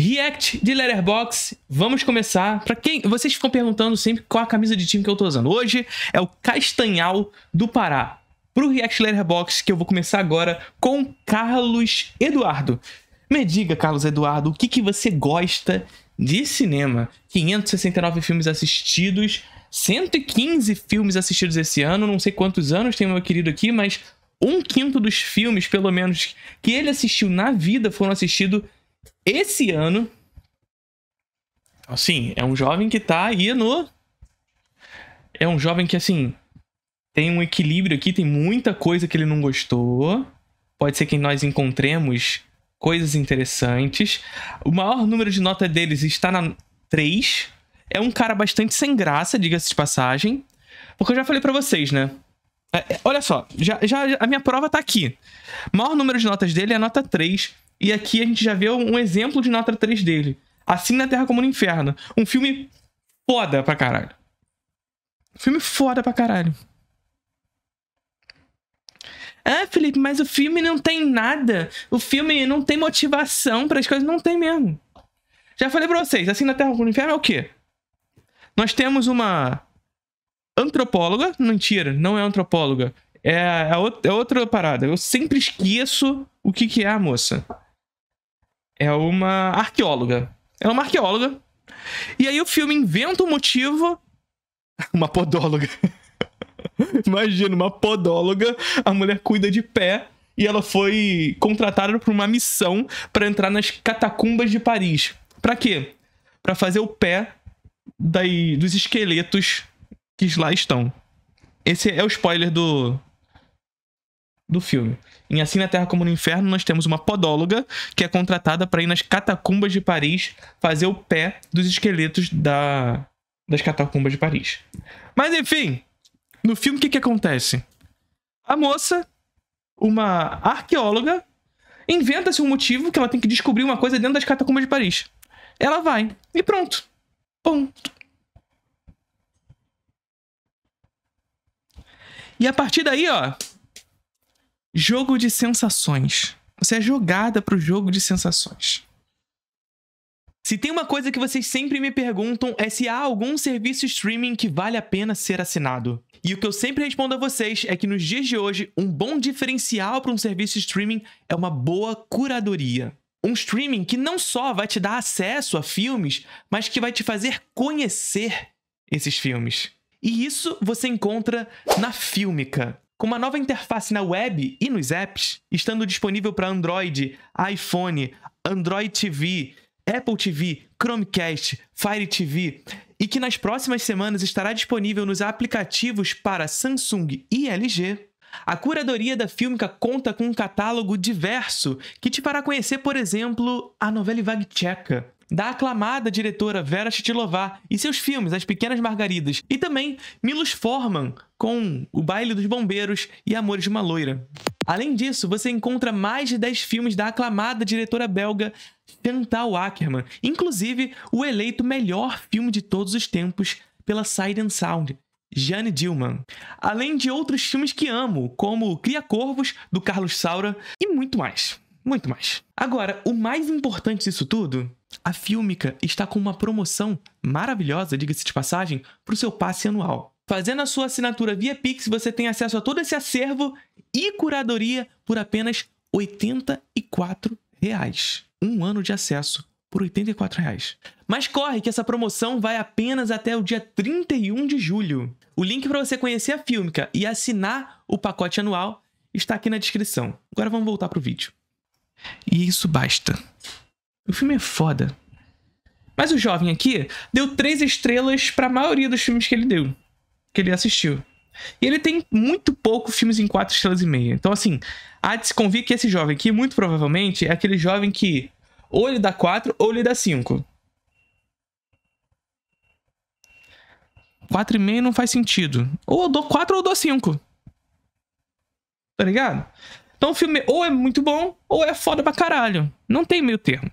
React de Letterbox, vamos começar. Para quem vocês ficam perguntando sempre qual a camisa de time que eu tô usando. Hoje é o Castanhal do Pará. Pro React Letterbox que eu vou começar agora com Carlos Eduardo. Me diga, Carlos Eduardo, o que, que você gosta de cinema? 569 filmes assistidos, 115 filmes assistidos esse ano, não sei quantos anos tem meu querido aqui, mas um quinto dos filmes, pelo menos, que ele assistiu na vida foram assistidos esse ano, assim, é um jovem que tá aí no. É um jovem que, assim, tem um equilíbrio aqui, tem muita coisa que ele não gostou. Pode ser que nós encontremos coisas interessantes. O maior número de nota deles está na 3. É um cara bastante sem graça, diga-se de passagem. Porque eu já falei para vocês, né? É, é, olha só, já, já, a minha prova tá aqui. O maior número de notas dele é a nota 3. E aqui a gente já vê um exemplo de nota 3 dele. Assim na Terra como no Inferno. Um filme foda pra caralho. filme foda pra caralho. Ah, Felipe, mas o filme não tem nada. O filme não tem motivação para as coisas. Não tem mesmo. Já falei pra vocês, assim na Terra como no Inferno é o quê? Nós temos uma antropóloga. Mentira, não é antropóloga. É, é, é outra parada. Eu sempre esqueço o que, que é a moça é uma arqueóloga. Ela é uma arqueóloga. E aí o filme inventa um motivo. Uma podóloga. Imagina, uma podóloga. A mulher cuida de pé e ela foi contratada para uma missão para entrar nas catacumbas de Paris. Para quê? Para fazer o pé daí dos esqueletos que lá estão. Esse é o spoiler do, do filme. Em Assim na Terra como no Inferno, nós temos uma podóloga que é contratada para ir nas catacumbas de Paris fazer o pé dos esqueletos da, das catacumbas de Paris. Mas enfim, no filme o que, que acontece? A moça, uma arqueóloga, inventa-se um motivo que ela tem que descobrir uma coisa dentro das catacumbas de Paris. Ela vai e pronto. Ponto. E a partir daí, ó, Jogo de sensações. Você é jogada para o jogo de sensações. Se tem uma coisa que vocês sempre me perguntam é se há algum serviço streaming que vale a pena ser assinado. E o que eu sempre respondo a vocês é que nos dias de hoje, um bom diferencial para um serviço streaming é uma boa curadoria. Um streaming que não só vai te dar acesso a filmes, mas que vai te fazer conhecer esses filmes. E isso você encontra na Filmica. Com uma nova interface na web e nos apps, estando disponível para Android, iPhone, Android TV, Apple TV, Chromecast, Fire TV e que nas próximas semanas estará disponível nos aplicativos para Samsung e LG. A curadoria da Filmica conta com um catálogo diverso que te fará conhecer, por exemplo, a novela Vague Tcheca, da aclamada diretora Vera Chitilová e seus filmes As Pequenas Margaridas, e também Milos Forman com O Baile dos Bombeiros e Amores de uma Loira. Além disso, você encontra mais de 10 filmes da aclamada diretora belga Chantal Ackerman, inclusive o eleito melhor filme de todos os tempos pela Sight Sound, Jane Dillman. Além de outros filmes que amo, como Cria Corvos, do Carlos Saura, e muito mais muito mais. Agora, o mais importante disso tudo, a Filmica está com uma promoção maravilhosa, diga-se de passagem, para o seu passe anual. Fazendo a sua assinatura via Pix, você tem acesso a todo esse acervo e curadoria por apenas R$ 84. Reais. Um ano de acesso por R$ 84. Reais. Mas corre que essa promoção vai apenas até o dia 31 de julho. O link para você conhecer a Filmica e assinar o pacote anual está aqui na descrição. Agora vamos voltar para o vídeo. E isso basta. O filme é foda. Mas o jovem aqui deu três estrelas para a maioria dos filmes que ele deu, que ele assistiu. E ele tem muito pouco filmes em quatro estrelas e meia. Então, assim, há de se convir que esse jovem aqui, muito provavelmente, é aquele jovem que ou ele dá quatro ou ele dá cinco. Quatro e meio não faz sentido. Ou eu dou quatro ou eu dou cinco. Tá ligado? Então o filme ou é muito bom ou é foda pra caralho. Não tem meio termo.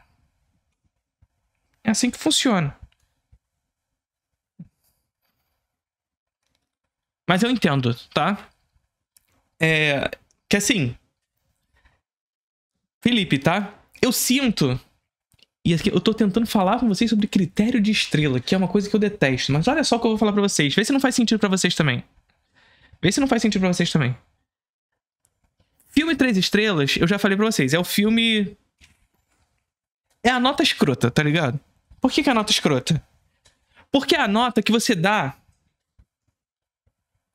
É assim que funciona. Mas eu entendo, tá? É. Que assim. Felipe, tá? Eu sinto. E aqui, assim, eu tô tentando falar com vocês sobre critério de estrela, que é uma coisa que eu detesto. Mas olha só o que eu vou falar pra vocês. Vê se não faz sentido para vocês também. Vê se não faz sentido para vocês também. Filme Três Estrelas, eu já falei pra vocês, é o filme. É a nota escrota, tá ligado? Por que, que é a nota escrota? Porque é a nota que você dá.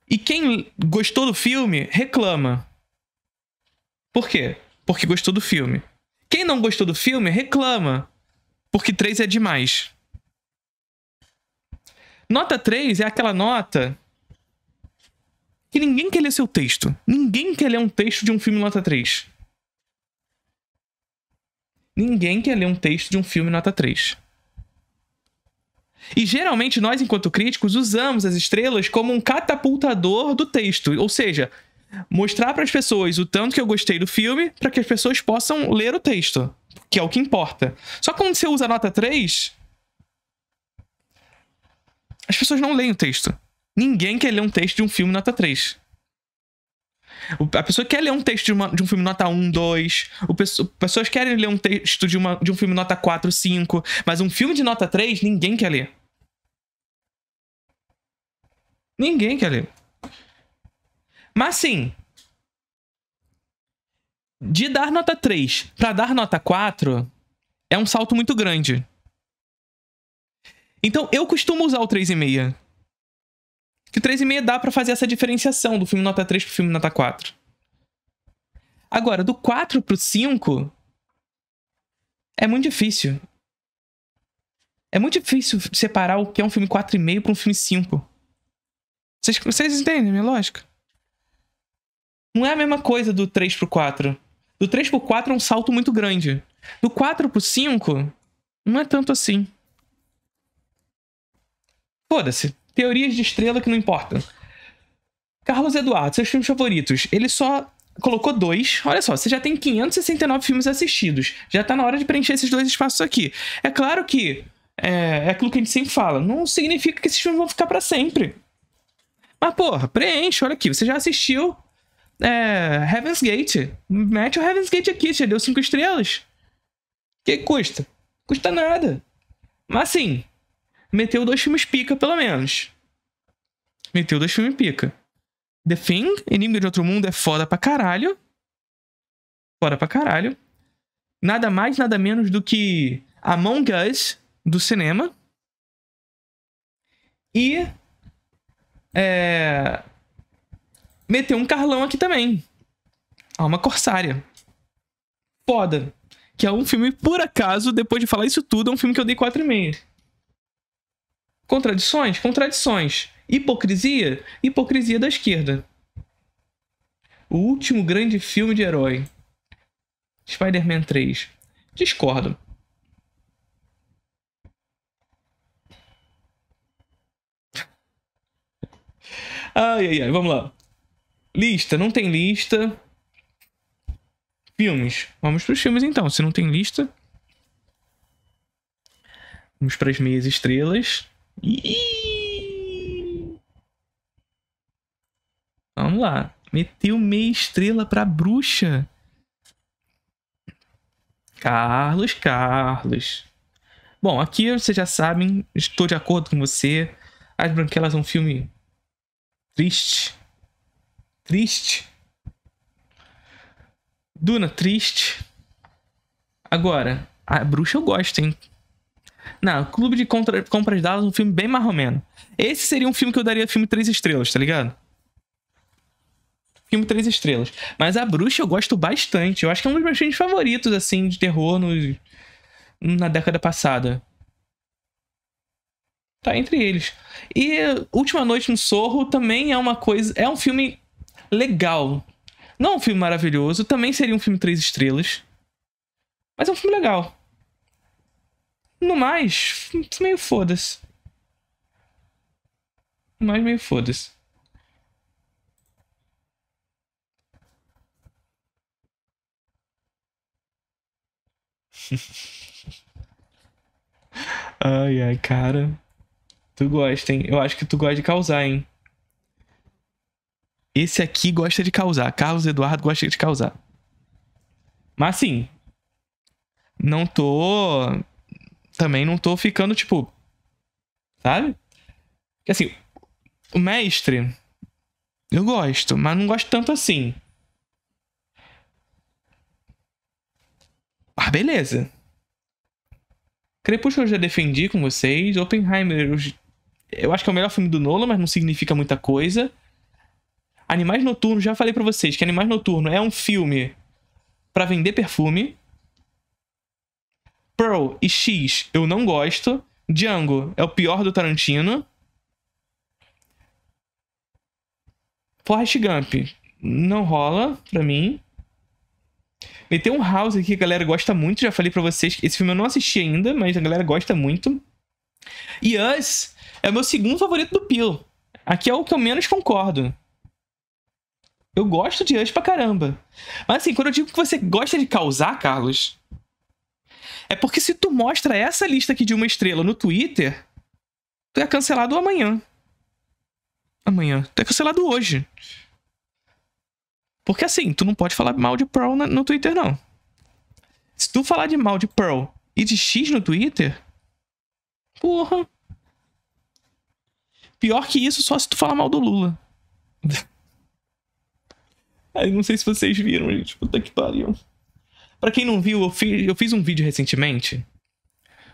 E quem gostou do filme reclama. Por quê? Porque gostou do filme. Quem não gostou do filme reclama. Porque 3 é demais. Nota 3 é aquela nota que ninguém quer ler seu texto. Ninguém quer ler um texto de um filme nota 3. Ninguém quer ler um texto de um filme nota 3. E geralmente nós, enquanto críticos, usamos as estrelas como um catapultador do texto, ou seja, mostrar para as pessoas o tanto que eu gostei do filme para que as pessoas possam ler o texto, que é o que importa. Só que quando você usa a nota 3, as pessoas não leem o texto. Ninguém quer ler um texto de um filme nota 3. A pessoa quer ler um texto de, uma, de um filme nota 1, 2. O pesso, pessoas querem ler um texto de, uma, de um filme nota 4, 5. Mas um filme de nota 3, ninguém quer ler. Ninguém quer ler. Mas sim. De dar nota 3 para dar nota 4 é um salto muito grande. Então eu costumo usar o 3,5 que o 3,5 dá para fazer essa diferenciação do filme nota 3 pro filme nota 4. Agora, do 4 pro 5 é muito difícil. É muito difícil separar o que é um filme 4,5 para um filme 5. Vocês, vocês entendem a minha lógica? Não é a mesma coisa do 3 pro 4. Do 3 pro 4 é um salto muito grande. Do 4 pro 5, não é tanto assim. Foda-se. Teorias de estrela que não importam. Carlos Eduardo, seus filmes favoritos. Ele só colocou dois. Olha só, você já tem 569 filmes assistidos. Já tá na hora de preencher esses dois espaços aqui. É claro que é, é aquilo que a gente sempre fala. Não significa que esses filmes vão ficar para sempre. Mas, porra, preenche, olha aqui. Você já assistiu é, Heaven's Gate. Mete o Heaven's Gate aqui, já deu cinco estrelas. Que custa? Custa nada. Mas sim meteu dois filmes pica, pelo menos. Meteu dois filmes pica. The Thing, Enigma de Outro Mundo, é foda pra caralho. Foda pra caralho. Nada mais, nada menos do que Among Us, do cinema. E. É. Meteu um Carlão aqui também. Alma Corsária. Foda. Que é um filme, por acaso, depois de falar isso tudo, é um filme que eu dei 4,5. Contradições? Contradições. Hipocrisia? Hipocrisia da esquerda. O último grande filme de herói. Spider-Man 3. Discordo. Ai, ai, ai, vamos lá. Lista, não tem lista. Filmes. Vamos para os filmes então. Se não tem lista. Vamos para as meias estrelas. Ih! Vamos lá. Meteu meia estrela pra bruxa. Carlos, Carlos. Bom, aqui vocês já sabem, estou de acordo com você. As Branquelas é um filme triste. Triste. Duna, triste. Agora, a bruxa eu gosto, hein? Não, Clube de Contra... Compras de Dallas um filme bem marromeno. Esse seria um filme que eu daria filme 3 estrelas, tá ligado? Filme 3 estrelas. Mas A Bruxa eu gosto bastante. Eu acho que é um dos meus filmes favoritos, assim, de terror no... na década passada. Tá entre eles. E Última Noite no Sorro também é uma coisa. É um filme legal. Não é um filme maravilhoso. Também seria um filme 3 estrelas. Mas é um filme legal. No mais, meio foda-se. No mais, meio foda-se. ai, ai, cara. Tu gosta, hein? Eu acho que tu gosta de causar, hein? Esse aqui gosta de causar. Carlos Eduardo gosta de causar. Mas sim não tô também não tô ficando, tipo. Sabe? Porque assim, o mestre. Eu gosto, mas não gosto tanto assim. Ah, beleza. Crepúsculo eu já defendi com vocês. Oppenheimer, eu, eu acho que é o melhor filme do Nolan, mas não significa muita coisa. Animais Noturnos, já falei para vocês que Animais Noturnos é um filme para vender perfume. Pearl e X eu não gosto. Django é o pior do Tarantino. Forrest Gump não rola pra mim. Meteu tem um House aqui que a galera gosta muito. Já falei pra vocês que esse filme eu não assisti ainda, mas a galera gosta muito. E Us é o meu segundo favorito do Peel. Aqui é o que eu menos concordo. Eu gosto de Us pra caramba. Mas assim, quando eu digo que você gosta de causar, Carlos, é porque se tu mostra essa lista aqui de uma estrela no Twitter, tu é cancelado amanhã. Amanhã. Tu é cancelado hoje. Porque assim, tu não pode falar mal de Pearl no Twitter, não. Se tu falar de mal de Pearl e de X no Twitter, porra. Pior que isso, só se tu falar mal do Lula. Aí não sei se vocês viram, gente. Puta que pariu. Para quem não viu, eu fiz, eu fiz um vídeo recentemente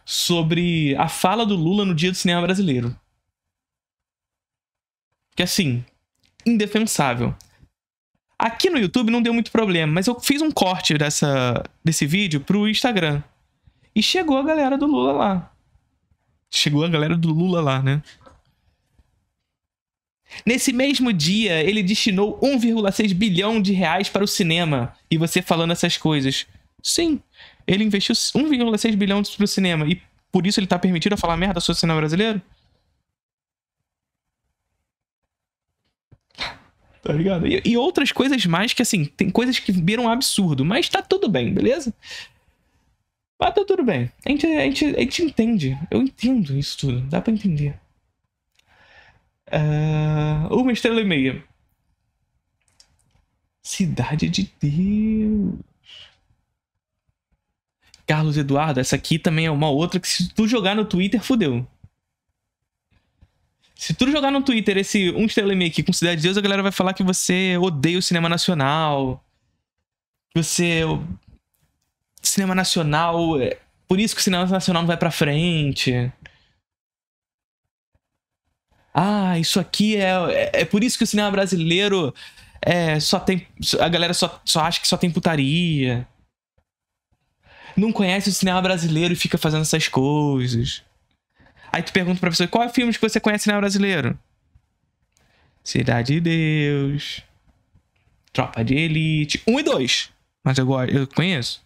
sobre a fala do Lula no dia do cinema brasileiro. Que assim, indefensável. Aqui no YouTube não deu muito problema, mas eu fiz um corte dessa, desse vídeo pro Instagram. E chegou a galera do Lula lá. Chegou a galera do Lula lá, né? Nesse mesmo dia, ele destinou 1,6 bilhão de reais para o cinema. E você falando essas coisas. Sim. Ele investiu 1,6 bilhão pro cinema e por isso ele tá permitido a falar merda sobre o cinema brasileiro? tá ligado? E, e, outras coisas mais que, assim, tem coisas que viram um absurdo, mas tá tudo bem, beleza? Mas tá tudo bem. A gente, a gente, a gente entende. Eu entendo isso tudo. Dá pra entender. Uh, uma estrela e meia. Cidade de Deus. Carlos Eduardo, essa aqui também é uma outra que se tu jogar no Twitter, fudeu. Se tu jogar no Twitter esse um estrela e meio que considera de Deus, a galera vai falar que você odeia o cinema nacional. Que você. Cinema nacional. É, por isso que o cinema nacional não vai pra frente. Ah, isso aqui é. É, é por isso que o cinema brasileiro é, só tem. A galera só, só acha que só tem putaria não conhece o cinema brasileiro e fica fazendo essas coisas. Aí tu pergunta pra pessoa, qual é o filme que você conhece cinema brasileiro? Cidade de Deus, Tropa de Elite, um e dois. Mas eu, eu conheço.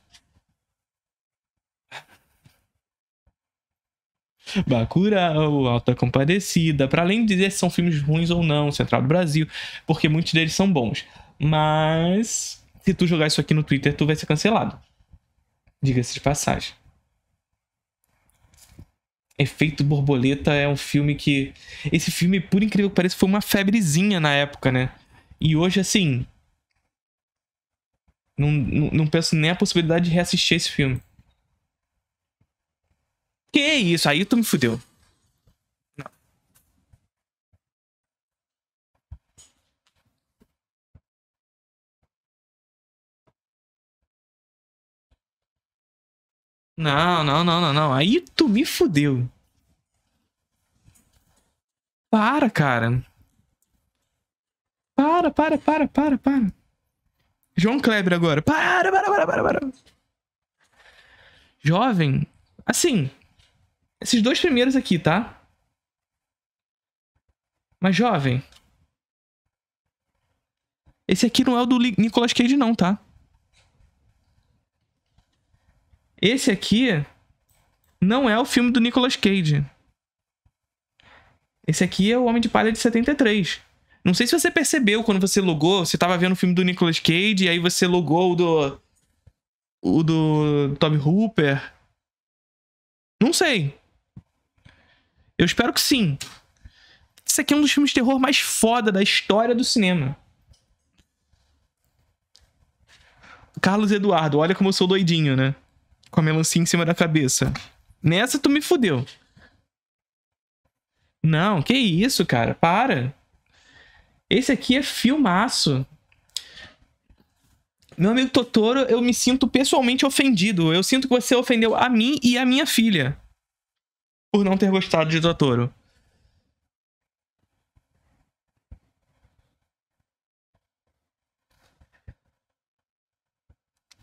Bacurau, Alta Compadecida, para além de dizer se são filmes ruins ou não, Central do Brasil, porque muitos deles são bons. Mas se tu jogar isso aqui no Twitter, tu vai ser cancelado diga-se de passagem. Efeito Borboleta é um filme que. Esse filme, por incrível que pareça, foi uma febrezinha na época, né? E hoje, assim. Não, não, não penso nem a possibilidade de reassistir esse filme. Que isso? Aí tu me fudeu. Não, não, não, não, não. Aí tu me fudeu. Para, cara. Para, para, para, para, para. João Kleber agora. Para, para, para, para, para. Jovem. Assim. Esses dois primeiros aqui, tá? Mas, jovem. Esse aqui não é o do Nicolas Cage, não, tá? Esse aqui não é o filme do Nicolas Cage. Esse aqui é o Homem de Palha de 73. Não sei se você percebeu quando você logou, você tava vendo o filme do Nicolas Cage e aí você logou o do o do Toby Hooper. Não sei. Eu espero que sim. Esse aqui é um dos filmes de terror mais foda da história do cinema. Carlos Eduardo, olha como eu sou doidinho, né? com a melancia em cima da cabeça. Nessa tu me fudeu. Não, que isso, cara, para. Esse aqui é filmaço. Meu amigo Totoro, eu me sinto pessoalmente ofendido. Eu sinto que você ofendeu a mim e a minha filha por não ter gostado de Totoro.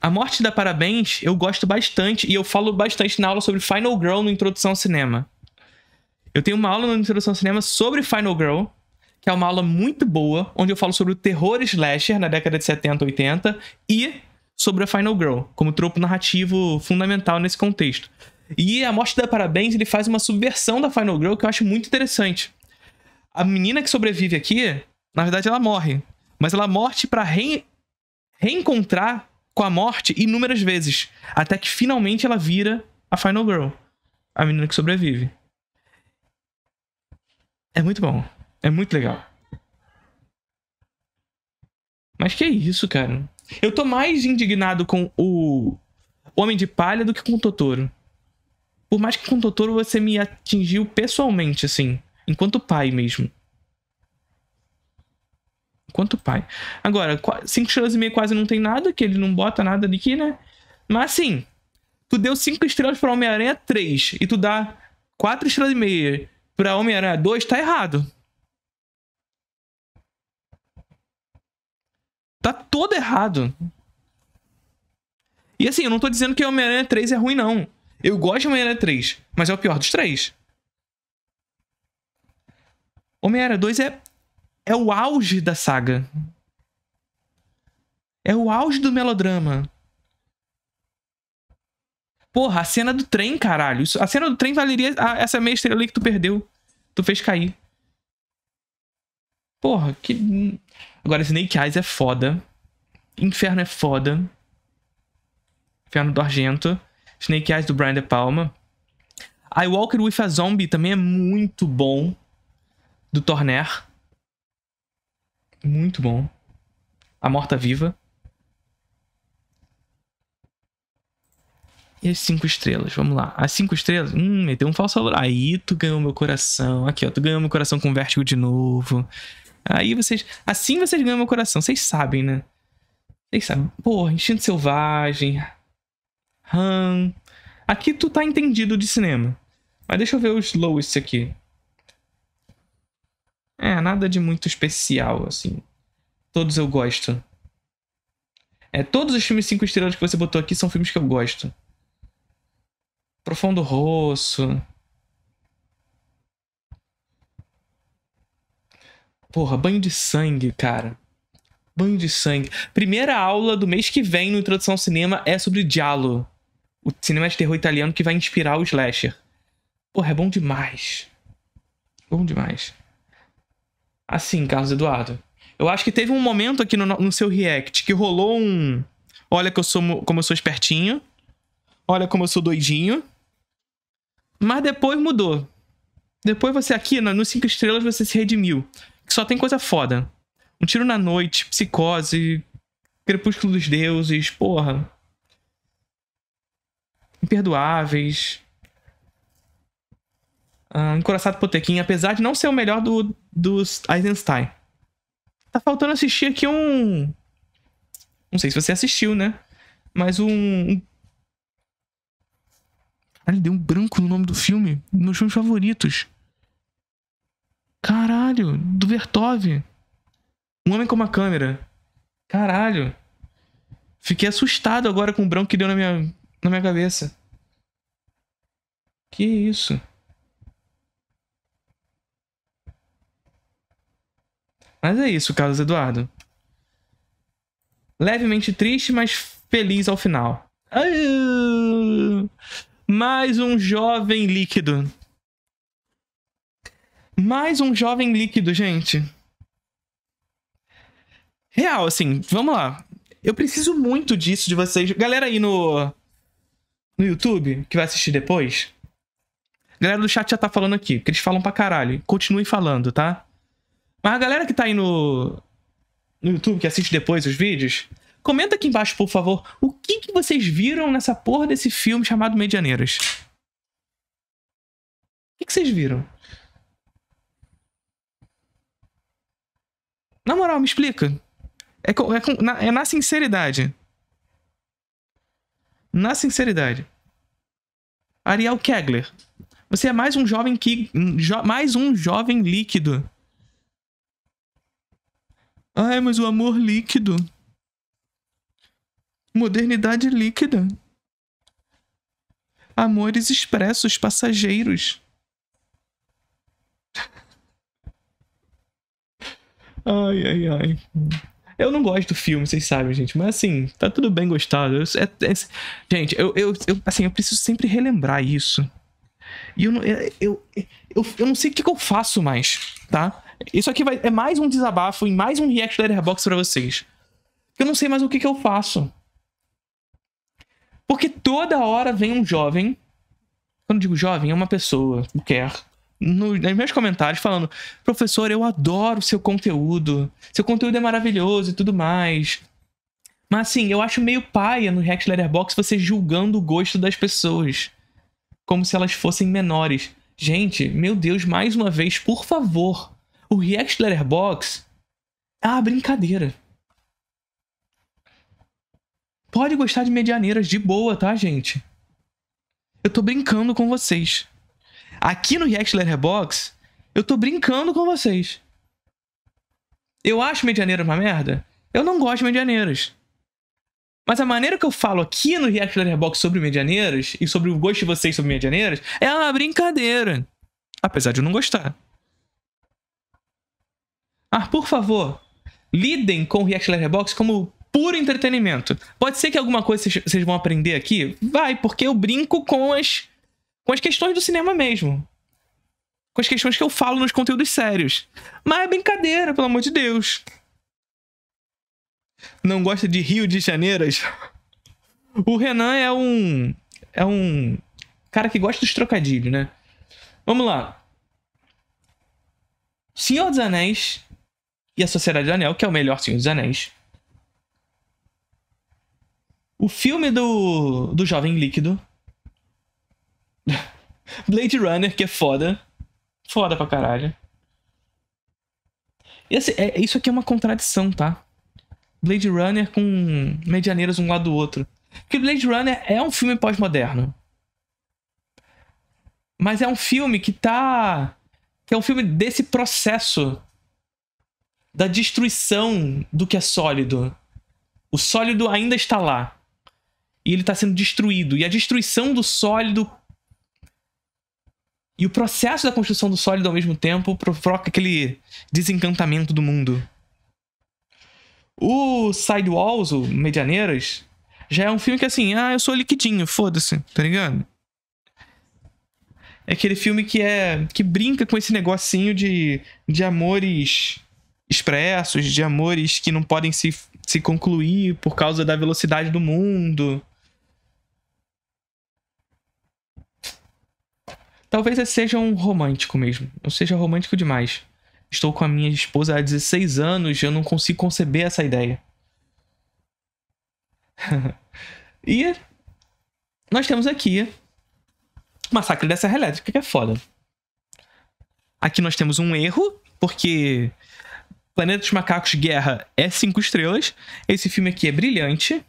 A Morte da Parabéns eu gosto bastante e eu falo bastante na aula sobre Final Girl no Introdução ao Cinema. Eu tenho uma aula no Introdução ao Cinema sobre Final Girl, que é uma aula muito boa, onde eu falo sobre o terror slasher na década de 70, 80 e sobre a Final Girl, como tropo narrativo fundamental nesse contexto. E a Morte da Parabéns ele faz uma subversão da Final Girl que eu acho muito interessante. A menina que sobrevive aqui, na verdade ela morre, mas ela morre para re... reencontrar com a morte inúmeras vezes, até que finalmente ela vira a Final Girl, a menina que sobrevive. É muito bom, é muito legal. Mas que isso, cara? Eu tô mais indignado com o Homem de Palha do que com o Totoro. Por mais que com o Totoro você me atingiu pessoalmente, assim, enquanto pai mesmo quanto pai. Agora, 5 estrelas e meio quase não tem nada, que ele não bota nada aqui, né? Mas assim, tu deu 5 estrelas pra Homem-Aranha 3 e tu dá 4 estrelas e meia pra Homem-Aranha 2, tá errado. Tá todo errado. E assim, eu não tô dizendo que Homem-Aranha 3 é ruim, não. Eu gosto de Homem-Aranha 3, mas é o pior dos três. Homem-Aranha 2 é é o auge da saga. É o auge do melodrama. Porra, a cena do trem, caralho. A cena do trem valeria essa meia estrela ali que tu perdeu. Tu fez cair. Porra, que. Agora, Snake Eyes é foda. Inferno é foda. Inferno do Argento. Snake Eyes do Brian De Palma. I Walker with a Zombie também é muito bom. Do Torner. Muito bom. A Morta Viva. E as cinco estrelas, vamos lá. As cinco estrelas, hum, meteu um falso valor. Aí tu ganhou meu coração. Aqui, ó, tu ganhou meu coração com vértigo de novo. Aí vocês. Assim vocês ganham meu coração, vocês sabem, né? Vocês sabem. Porra, instinto selvagem. Hum. Aqui tu tá entendido de cinema. Mas deixa eu ver os lowest aqui. É, nada de muito especial, assim. Todos eu gosto. É, todos os filmes 5 estrelas que você botou aqui são filmes que eu gosto. Profundo Rosso. Porra, banho de sangue, cara. Banho de sangue. Primeira aula do mês que vem no Introdução ao Cinema é sobre Giallo. O cinema de terror italiano que vai inspirar o slasher. Porra, é bom demais. Bom demais assim, Carlos Eduardo. Eu acho que teve um momento aqui no, no seu react que rolou um. Olha que eu sou, como eu sou espertinho. Olha como eu sou doidinho. Mas depois mudou. Depois você aqui, no, nos 5 estrelas, você se redimiu. Que só tem coisa foda. Um tiro na noite, psicose, crepúsculo dos deuses, porra. Imperdoáveis. Uh, Encoraçado Potequim, apesar de não ser o melhor do, dos Eisenstein. Tá faltando assistir aqui um. Não sei se você assistiu, né? Mas um. Caralho, deu um branco no nome do filme. Meus filmes favoritos. Caralho, do Vertov. Um Homem com uma Câmera. Caralho. Fiquei assustado agora com o branco que deu na minha, na minha cabeça. Que isso? Mas é isso, Carlos Eduardo. Levemente triste, mas feliz ao final. Mais um jovem líquido. Mais um jovem líquido, gente. Real, assim, vamos lá. Eu preciso muito disso de vocês. Galera aí no, no YouTube, que vai assistir depois. Galera do chat já tá falando aqui, que eles falam pra caralho. Continue falando, tá? Mas a galera que tá aí no, no YouTube, que assiste depois os vídeos, comenta aqui embaixo, por favor, o que, que vocês viram nessa porra desse filme chamado Medianeiras? O que, que vocês viram? Na moral, me explica. É, com, é, com, na, é na sinceridade. Na sinceridade. Ariel Kegler. Você é mais um jovem que. Jo, mais um jovem líquido Ai, mas o amor líquido. Modernidade líquida. Amores expressos, passageiros. Ai, ai, ai. Eu não gosto do filme, vocês sabem, gente. Mas assim, tá tudo bem gostado. Eu, é, é, gente, eu, eu, eu, assim, eu preciso sempre relembrar isso. E eu não, eu, eu, eu, eu não sei o que, que eu faço mais, tá? Isso aqui vai, é mais um desabafo e mais um react letterbox para vocês. Eu não sei mais o que, que eu faço. Porque toda hora vem um jovem. Quando digo jovem, é uma pessoa, qualquer. No, nos meus comentários falando: professor, eu adoro seu conteúdo. Seu conteúdo é maravilhoso e tudo mais. Mas assim, eu acho meio paia no React Letterboxd você julgando o gosto das pessoas. Como se elas fossem menores. Gente, meu Deus, mais uma vez, por favor. O React Letterbox é uma brincadeira. Pode gostar de medianeiras de boa, tá, gente? Eu tô brincando com vocês. Aqui no React Letterbox, eu tô brincando com vocês. Eu acho medianeiras uma merda? Eu não gosto de medianeiras. Mas a maneira que eu falo aqui no React Letterbox sobre medianeiras e sobre o gosto de vocês sobre medianeiras é uma brincadeira. Apesar de eu não gostar. Ah, por favor, lidem com o React Letterbox como puro entretenimento. Pode ser que alguma coisa vocês vão aprender aqui? Vai, porque eu brinco com as, com as questões do cinema mesmo. Com as questões que eu falo nos conteúdos sérios. Mas é brincadeira, pelo amor de Deus. Não gosta de Rio de Janeiras? O Renan é um. É um. Cara que gosta dos trocadilhos, né? Vamos lá. Senhor dos Anéis e a Sociedade do Anel, que é o melhor Senhor dos Anéis. O filme do, do Jovem Líquido. Blade Runner, que é foda. Foda pra caralho. Esse, assim, é, isso aqui é uma contradição, tá? Blade Runner com medianeiras um lado do outro. Porque Blade Runner é um filme pós-moderno. Mas é um filme que tá. Que é um filme desse processo da destruição do que é sólido. O sólido ainda está lá. E ele está sendo destruído. E a destruição do sólido e o processo da construção do sólido ao mesmo tempo provoca aquele desencantamento do mundo. O Sidewalls, o Medianeiras, já é um filme que assim, ah, eu sou liquidinho, foda-se, tá ligado? É aquele filme que é que brinca com esse negocinho de, de amores expressos, de amores que não podem se, se concluir por causa da velocidade do mundo. Talvez eu seja um romântico mesmo. Eu seja romântico demais. Estou com a minha esposa há 16 anos, eu não consigo conceber essa ideia. e nós temos aqui Massacre da Serra Elétrica, que é foda. Aqui nós temos um erro, porque Planeta dos Macacos Guerra é cinco estrelas. Esse filme aqui é brilhante.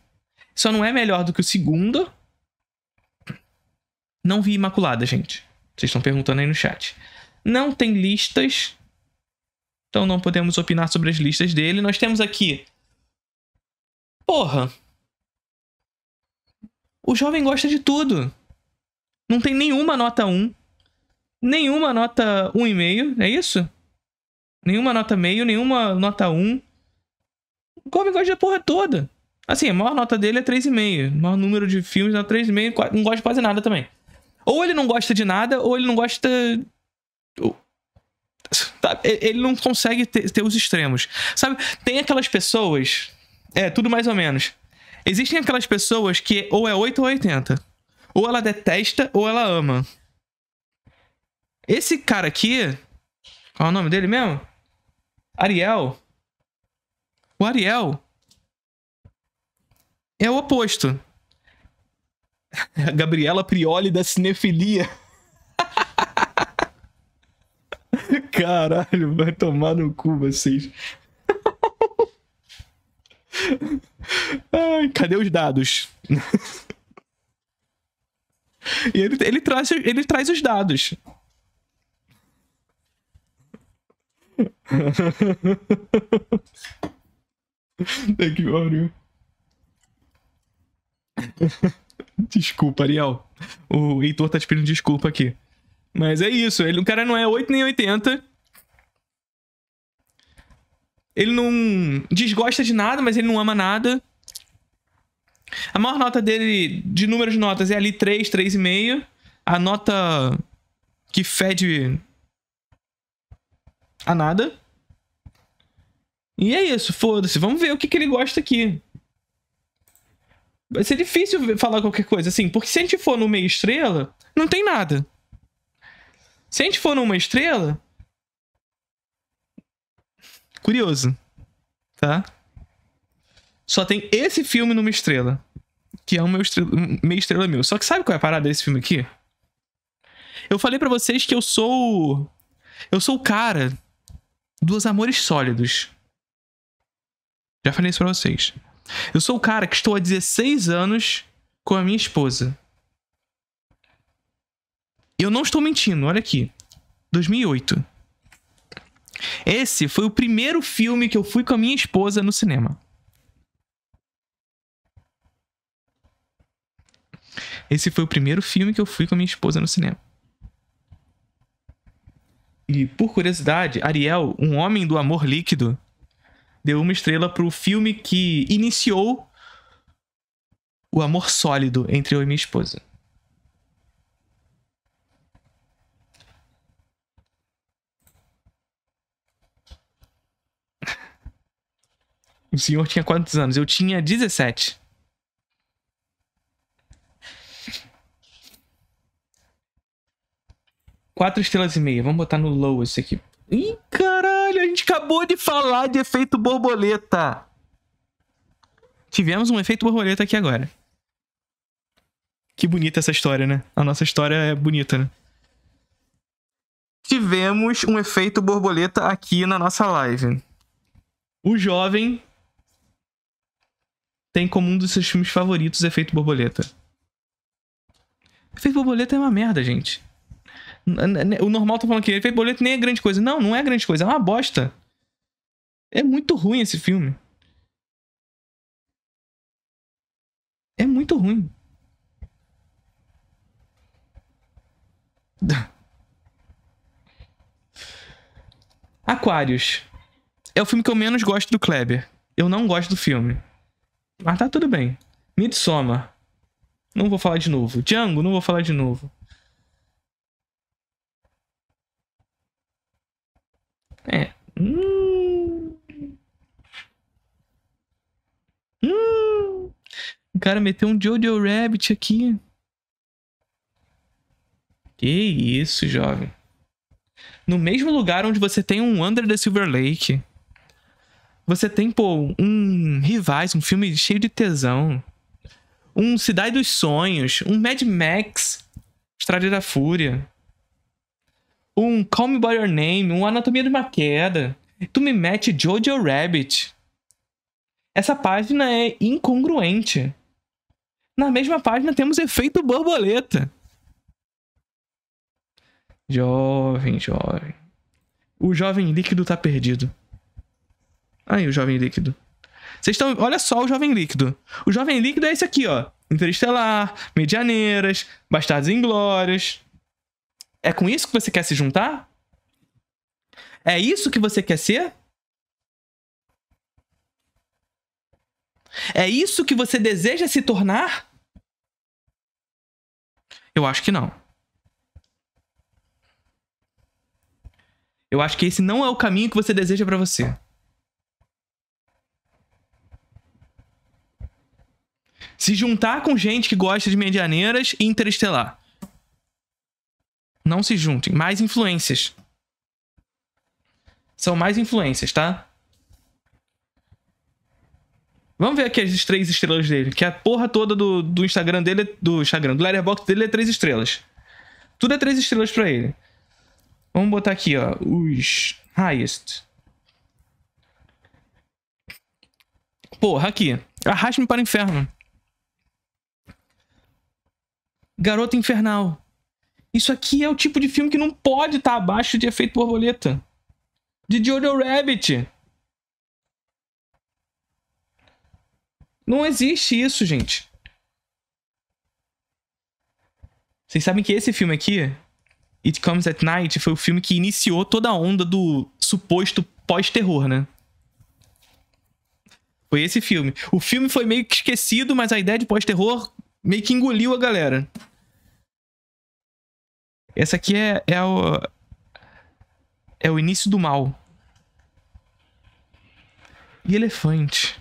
Só não é melhor do que o segundo. Não vi Imaculada, gente. Vocês estão perguntando aí no chat. Não tem listas. Então não podemos opinar sobre as listas dele. Nós temos aqui. Porra! O jovem gosta de tudo. Não tem nenhuma nota 1. Nenhuma nota 1,5. É isso? nenhuma nota meio, nenhuma nota 1. O Coven gosta da porra toda. Assim, a maior nota dele é 3,5. O maior número de filmes é 3,5. Não gosta de quase nada também. Ou ele não gosta de nada, ou ele não gosta. Tá, ele não consegue ter, ter os extremos. Sabe? Tem aquelas pessoas. É, tudo mais ou menos. Existem aquelas pessoas que ou é 8 ou 80. É ou ela detesta ou ela ama. Esse cara aqui. Qual é o nome dele mesmo? Ariel. O Ariel é o oposto. A Gabriela Prioli da cinefilia. Caralho, vai tomar no cu vocês. Ai, cadê os dados? e ele, ele, traz, ele traz os dados. Puta que pariu. Desculpa, Ariel. O Heitor tá te pedindo desculpa aqui. Mas é isso, ele, o cara não é 8 nem 80. Ele não desgosta de nada, mas ele não ama nada. A maior nota dele, de número de notas, é ali 3, 3,5. A nota que fede a nada. E é isso, foda-se. Vamos ver o que, que ele gosta aqui. Vai ser difícil falar qualquer coisa, assim, porque se a gente for no meio estrela, não tem nada. Se a gente for numa estrela. Curioso. Tá? Só tem esse filme numa estrela. Que é um meu estrela, meio estrela meu. Só que sabe qual é a parada desse filme aqui? Eu falei para vocês que eu sou. Eu sou o cara dos amores sólidos. Já falei isso pra vocês. Eu sou o cara que estou há 16 anos com a minha esposa. Eu não estou mentindo, olha aqui. 2008. Esse foi o primeiro filme que eu fui com a minha esposa no cinema. Esse foi o primeiro filme que eu fui com a minha esposa no cinema. E por curiosidade, Ariel, um homem do amor líquido, deu uma estrela pro filme que iniciou o amor sólido entre eu e minha esposa. O senhor tinha quantos anos? Eu tinha 17. Quatro estrelas e meia. Vamos botar no low esse aqui. Ih, caralho, a gente acabou de falar de efeito borboleta. Tivemos um efeito borboleta aqui agora. Que bonita essa história, né? A nossa história é bonita, né? Tivemos um efeito borboleta aqui na nossa live. O jovem tem como um dos seus filmes favoritos efeito borboleta. Efeito borboleta é uma merda, gente. O normal tá falando que ele fez boleto nem é grande coisa. Não, não é grande coisa, é uma bosta. É muito ruim esse filme. É muito ruim. Aquários. É o filme que eu menos gosto do Kleber. Eu não gosto do filme. Mas tá tudo bem. Midsommar. Não vou falar de novo. Django, não vou falar de novo. É. Hum. Hum. O cara meteu um Jojo Rabbit aqui. Que isso, jovem. No mesmo lugar onde você tem um Under the Silver Lake, você tem, pô, um Rivais, um filme cheio de tesão. Um Cidade dos Sonhos, um Mad Max, Estrada da Fúria um Call Me By Your Name, um Anatomia de uma Queda. Tu me mete Jojo Rabbit. Essa página é incongruente. Na mesma página temos efeito borboleta. Jovem, jovem. O jovem líquido tá perdido. Aí, o jovem líquido. Vocês estão. Olha só o jovem líquido. O jovem líquido é esse aqui, ó. Interestelar, Medianeiras, Bastardos Glórias. É com isso que você quer se juntar? É isso que você quer ser? É isso que você deseja se tornar? Eu acho que não. Eu acho que esse não é o caminho que você deseja para você. Se juntar com gente que gosta de medianeiras e interestelar. Não se juntem. Mais influências. São mais influências, tá? Vamos ver aqui as três estrelas dele. Que a porra toda do, do Instagram dele, do Instagram, do Letterboxd dele é três estrelas. Tudo é três estrelas pra ele. Vamos botar aqui, ó. Os highest. Porra, aqui. Arraste-me para o inferno. Garota Infernal. Isso aqui é o tipo de filme que não pode estar tá abaixo de Efeito Borboleta. De Jojo Rabbit. Não existe isso, gente. Vocês sabem que esse filme aqui, It Comes at Night, foi o filme que iniciou toda a onda do suposto pós-terror, né? Foi esse filme. O filme foi meio que esquecido, mas a ideia de pós-terror meio que engoliu a galera. Essa aqui é, é, o, é o início do mal. E Elefante.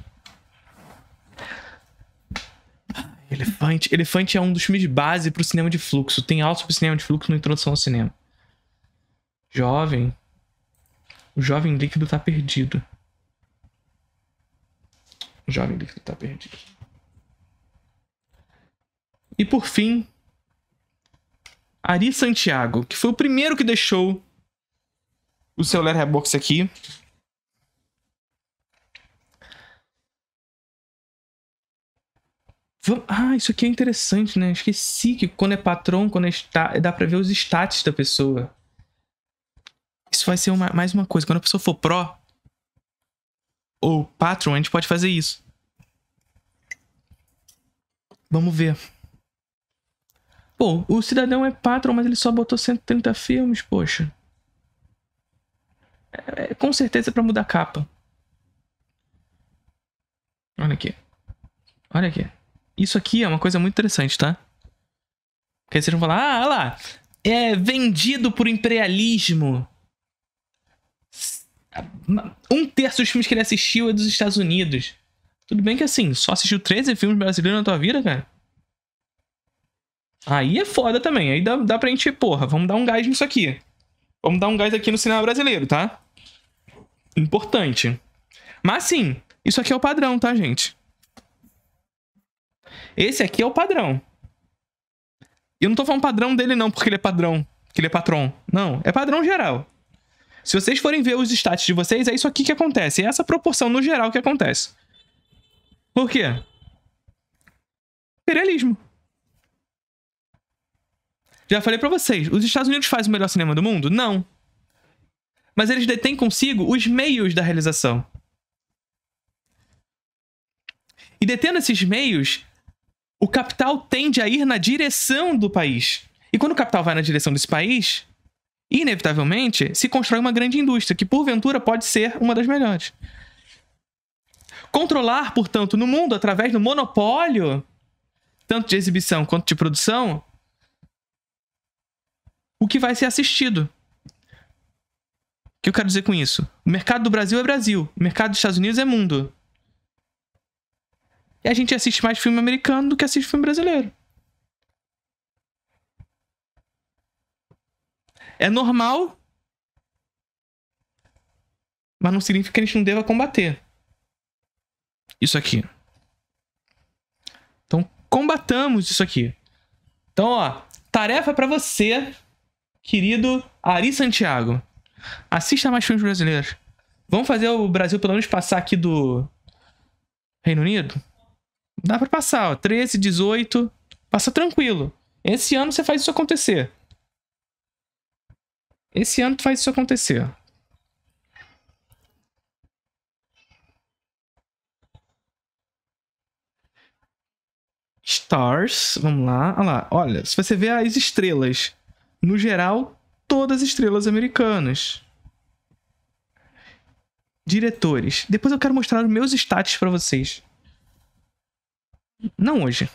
Elefante. Elefante é um dos filmes de base pro cinema de fluxo. Tem alto pro cinema de fluxo na introdução ao cinema. Jovem. O jovem líquido tá perdido. O jovem líquido tá perdido. E por fim, Ari Santiago, que foi o primeiro que deixou o seu rebox aqui. Ah, isso aqui é interessante, né? Esqueci que quando é patrão, quando é está, dá pra ver os status da pessoa. Isso vai ser uma, mais uma coisa. Quando a pessoa for pró ou patron, a gente pode fazer isso. Vamos ver. Pô, o Cidadão é patrão, mas ele só botou 130 filmes, poxa. É, é com certeza para mudar a capa. Olha aqui. Olha aqui. Isso aqui é uma coisa muito interessante, tá? Porque vocês vão falar, ah, lá, é vendido por imperialismo. Um terço dos filmes que ele assistiu é dos Estados Unidos. Tudo bem que assim, só assistiu 13 filmes brasileiros na tua vida, cara? Aí é foda também. Aí dá, dá pra gente, porra, vamos dar um gás nisso aqui. Vamos dar um gás aqui no cinema brasileiro, tá? Importante. Mas sim, isso aqui é o padrão, tá, gente? Esse aqui é o padrão. Eu não tô falando padrão dele, não, porque ele é padrão. Que ele é patrão. Não, é padrão geral. Se vocês forem ver os stats de vocês, é isso aqui que acontece. É essa proporção no geral que acontece. Por quê? Imperialismo. Já falei para vocês, os Estados Unidos fazem o melhor cinema do mundo? Não. Mas eles detêm consigo os meios da realização. E detendo esses meios, o capital tende a ir na direção do país. E quando o capital vai na direção desse país, inevitavelmente se constrói uma grande indústria, que porventura pode ser uma das melhores. Controlar, portanto, no mundo através do monopólio, tanto de exibição quanto de produção, o que vai ser assistido. O que eu quero dizer com isso? O mercado do Brasil é Brasil, o mercado dos Estados Unidos é mundo. E a gente assiste mais filme americano do que assiste filme brasileiro. É normal, mas não significa que a gente não deva combater. Isso aqui. Então, combatamos isso aqui. Então, ó, tarefa para você Querido Ari Santiago, assista mais filmes brasileiros. Vamos fazer o Brasil pelo menos passar aqui do Reino Unido? Dá para passar, ó. 13, 18. Passa tranquilo. Esse ano você faz isso acontecer. Esse ano tu faz isso acontecer. Stars, vamos lá. Olha lá, olha, se você vê as estrelas no geral, todas estrelas americanas. Diretores. Depois eu quero mostrar os meus stats para vocês. Não hoje.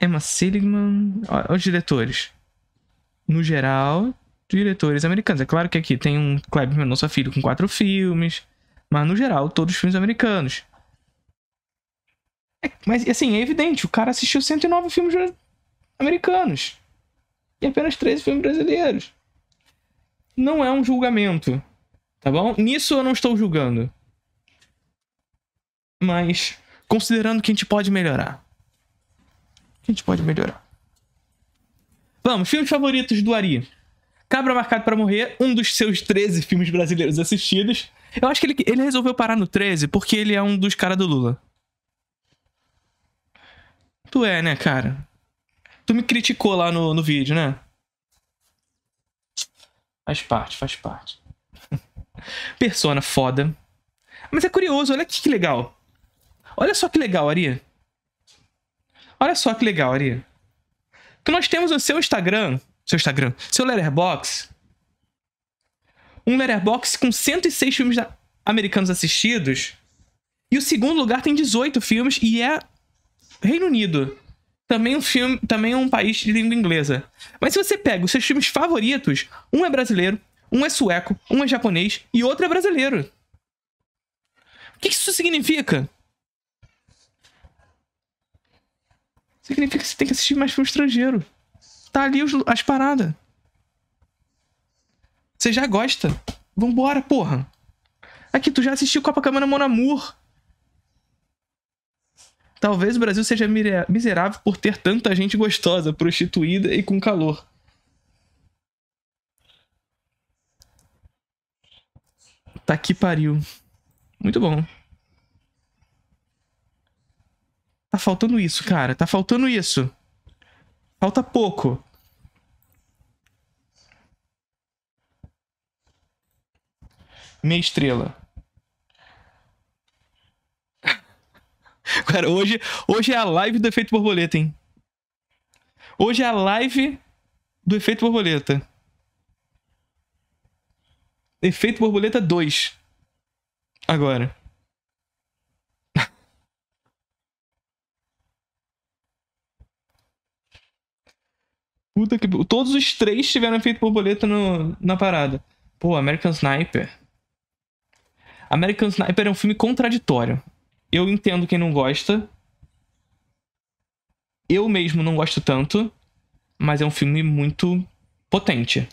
Emma Seligman. Olha, os diretores. No geral, diretores americanos. É claro que aqui tem um Kleber nossa Filho com quatro filmes. Mas no geral, todos os filmes americanos. É, mas assim, é evidente, o cara assistiu 109 filmes americanos e apenas 13 filmes brasileiros. Não é um julgamento, tá bom? Nisso eu não estou julgando. Mas considerando que a gente pode melhorar. Que a gente pode melhorar. Vamos, filmes favoritos do Ari. Cabra Marcado para Morrer, um dos seus 13 filmes brasileiros assistidos. Eu acho que ele, ele resolveu parar no 13 porque ele é um dos caras do Lula. Tu é, né, cara? Tu me criticou lá no, no vídeo, né? Faz parte, faz parte. Persona foda. Mas é curioso, olha aqui que legal. Olha só que legal, Ari. Olha só que legal, Ari. Que nós temos o seu Instagram, seu Instagram, seu Letterbox. Um Letterbox com 106 filmes americanos assistidos. E o segundo lugar tem 18 filmes e é Reino Unido também um filme, também um país de língua inglesa. Mas se você pega os seus filmes favoritos, um é brasileiro, um é sueco, um é japonês e outro é brasileiro. O que isso significa? Significa que você tem que assistir mais filme estrangeiro. Tá ali os, as paradas. Você já gosta. Vambora, porra. Aqui, tu já assistiu Copacabana Mon Amour. Talvez o Brasil seja miserável por ter tanta gente gostosa, prostituída e com calor. Tá que pariu. Muito bom. Tá faltando isso, cara. Tá faltando isso. Falta pouco. Meia estrela. Cara, hoje, hoje é a live do efeito borboleta, hein? Hoje é a live do efeito borboleta. Efeito borboleta 2. Agora. Puta que. Todos os três tiveram efeito borboleta no, na parada. Pô, American Sniper. American Sniper é um filme contraditório. Eu entendo quem não gosta. Eu mesmo não gosto tanto, mas é um filme muito potente.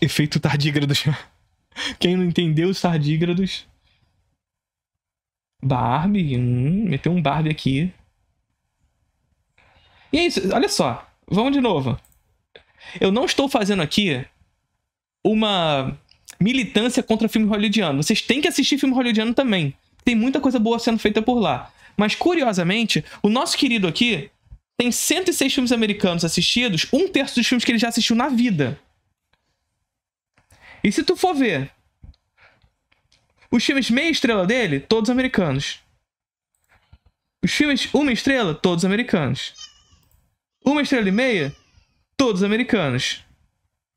Efeito Tardígrados. Quem não entendeu os Tardígrados. Barbie. Hum, meteu um Barbie aqui. E é isso. Olha só. Vamos de novo. Eu não estou fazendo aqui uma militância contra filme hollywoodiano. Vocês têm que assistir filme hollywoodiano também. Tem muita coisa boa sendo feita por lá. Mas, curiosamente, o nosso querido aqui tem 106 filmes americanos assistidos, um terço dos filmes que ele já assistiu na vida. E se tu for ver, os filmes meia estrela dele, todos americanos. Os filmes uma estrela, todos americanos. Uma estrela e meia, todos americanos.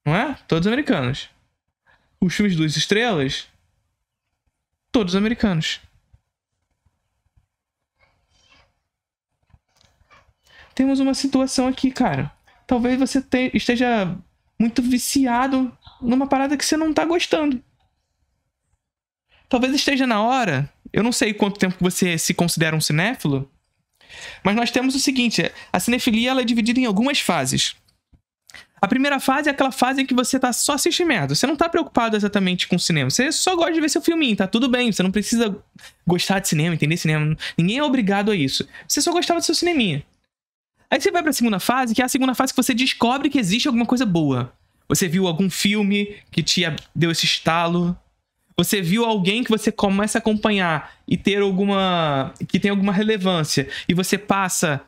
Não é? Todos americanos os filmes duas estrelas, todos americanos. Temos uma situação aqui, cara. Talvez você te, esteja muito viciado numa parada que você não tá gostando. Talvez esteja na hora. Eu não sei quanto tempo você se considera um cinéfilo, mas nós temos o seguinte: a cinefilia ela é dividida em algumas fases. A primeira fase é aquela fase em que você tá só assistindo merda. Você não tá preocupado exatamente com o cinema. Você só gosta de ver seu filminho, tá tudo bem. Você não precisa gostar de cinema, entender cinema. Ninguém é obrigado a isso. Você só gostava do seu cineminha. Aí você vai pra segunda fase, que é a segunda fase que você descobre que existe alguma coisa boa. Você viu algum filme que te deu esse estalo. Você viu alguém que você começa a acompanhar e ter alguma. que tem alguma relevância. E você passa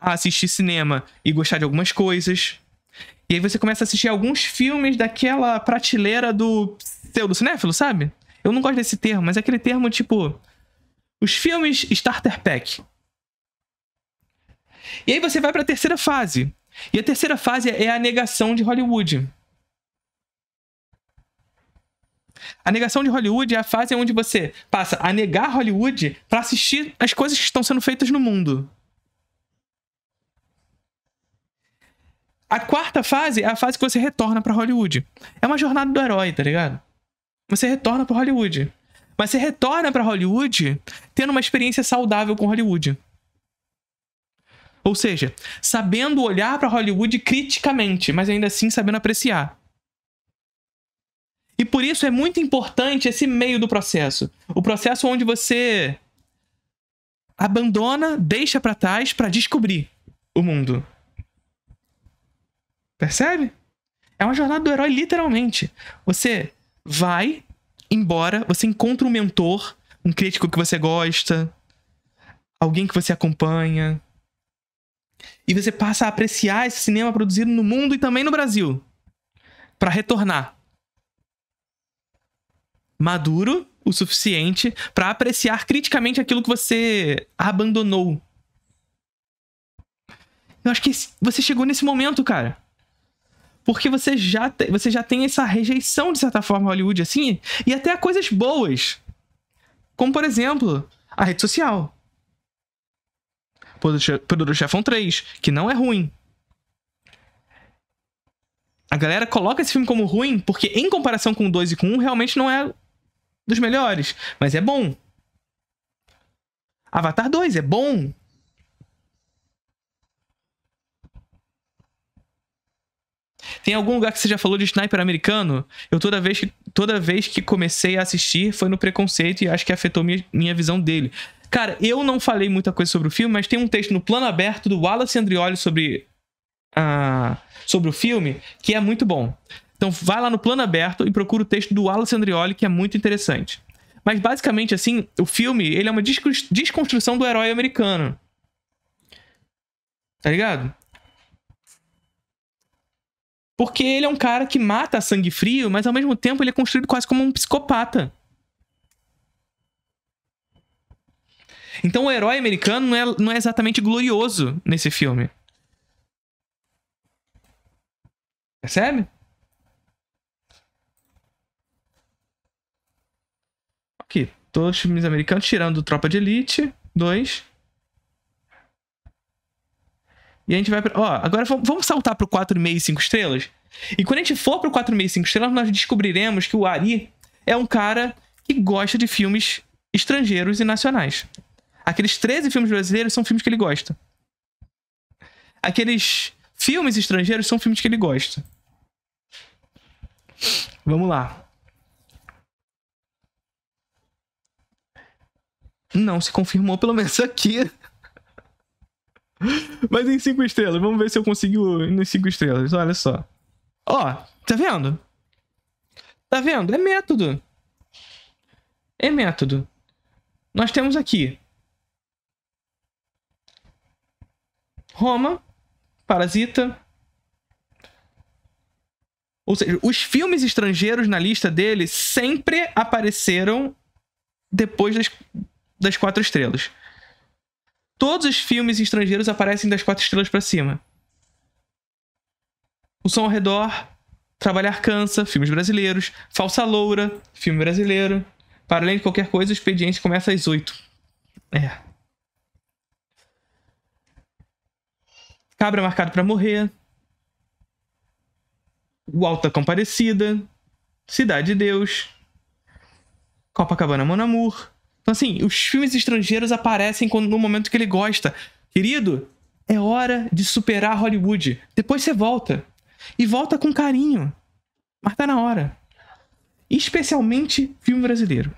a assistir cinema e gostar de algumas coisas. E aí você começa a assistir alguns filmes daquela prateleira do pseudo-cinéfilo, sabe? Eu não gosto desse termo, mas é aquele termo tipo. Os filmes Starter Pack. E aí você vai para a terceira fase. E a terceira fase é a negação de Hollywood. A negação de Hollywood é a fase onde você passa a negar Hollywood para assistir as coisas que estão sendo feitas no mundo. A quarta fase é a fase que você retorna para Hollywood. É uma jornada do herói, tá ligado? Você retorna para Hollywood. Mas você retorna para Hollywood tendo uma experiência saudável com Hollywood. Ou seja, sabendo olhar para Hollywood criticamente, mas ainda assim sabendo apreciar. E por isso é muito importante esse meio do processo. O processo onde você abandona, deixa para trás para descobrir o mundo. Percebe? É uma jornada do herói, literalmente. Você vai embora, você encontra um mentor, um crítico que você gosta, alguém que você acompanha. E você passa a apreciar esse cinema produzido no mundo e também no Brasil. para retornar. Maduro o suficiente para apreciar criticamente aquilo que você abandonou. Eu acho que você chegou nesse momento, cara porque você já, te, você já tem essa rejeição, de certa forma, a Hollywood, assim, e até a coisas boas. Como, por exemplo, a rede social. Poderoso Chefão 3, que não é ruim. A galera coloca esse filme como ruim, porque em comparação com o 2 e com o 1, realmente não é dos melhores, mas é bom. Avatar 2 é bom. Tem algum lugar que você já falou de sniper americano? Eu toda vez que, toda vez que comecei a assistir foi no preconceito e acho que afetou minha, minha visão dele. Cara, eu não falei muita coisa sobre o filme, mas tem um texto no plano aberto do Wallace Andrioli sobre, uh, sobre o filme que é muito bom. Então vai lá no plano aberto e procura o texto do Wallace Andrioli, que é muito interessante. Mas basicamente, assim, o filme ele é uma desconstrução do herói americano. Tá ligado? Porque ele é um cara que mata a sangue frio, mas ao mesmo tempo ele é construído quase como um psicopata. Então o herói americano não é, não é exatamente glorioso nesse filme. Percebe? Aqui, todos os filmes americanos, tirando Tropa de Elite 2. E a gente vai pra... Ó, agora vamos saltar pro 4,5 e 5 estrelas? E quando a gente for pro 4,5 e 5 estrelas, nós descobriremos que o Ari é um cara que gosta de filmes estrangeiros e nacionais. Aqueles 13 filmes brasileiros são filmes que ele gosta. Aqueles filmes estrangeiros são filmes que ele gosta. Vamos lá. Não se confirmou, pelo menos aqui. Mas em 5 estrelas, vamos ver se eu consigo nas 5 estrelas, olha só. Ó, tá vendo? Tá vendo? É método. É método. Nós temos aqui Roma, Parasita. Ou seja, os filmes estrangeiros na lista dele sempre apareceram depois das, das quatro estrelas. Todos os filmes estrangeiros aparecem das quatro estrelas para cima. O Som ao Redor, Trabalhar Cansa, filmes brasileiros. Falsa Loura, filme brasileiro. Para além de qualquer coisa, o expediente começa às oito. É. Cabra Marcado para Morrer. O Alta Comparecida. Cidade de Deus. Copacabana Monamur. Amour. Então, assim, os filmes estrangeiros aparecem quando, no momento que ele gosta. Querido, é hora de superar Hollywood. Depois você volta. E volta com carinho. Mas tá na hora. Especialmente filme brasileiro.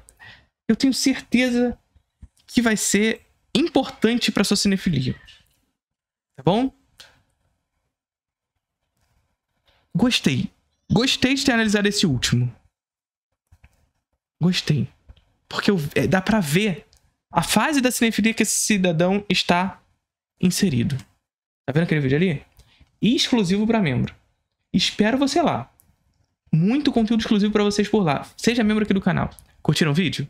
Eu tenho certeza que vai ser importante para sua cinefilia. Tá bom? Gostei. Gostei de ter analisado esse último. Gostei. Porque eu, é, dá para ver a fase da cinefilia que esse cidadão está inserido. Tá vendo aquele vídeo ali? Exclusivo para membro. Espero você lá. Muito conteúdo exclusivo para vocês por lá. Seja membro aqui do canal. Curtiram o vídeo?